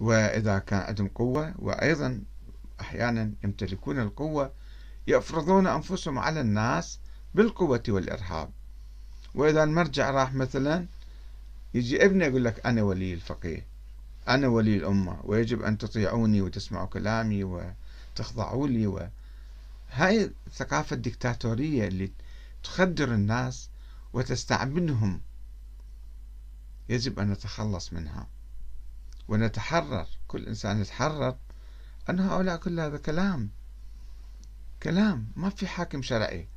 وإذا كان عندهم قوة وأيضا أحيانا يمتلكون القوة يفرضون أنفسهم على الناس بالقوة والإرهاب وإذا المرجع راح مثلا يجي ابني يقول لك أنا ولي الفقيه أنا ولي الأمة ويجب أن تطيعوني وتسمعوا كلامي وتخضعوا لي و... هاي الثقافة الدكتاتورية اللي تخدر الناس وتستعبدهم يجب أن نتخلص منها ونتحرر كل إنسان يتحرر أن هؤلاء كل هذا كلام كلام ما في حاكم شرعي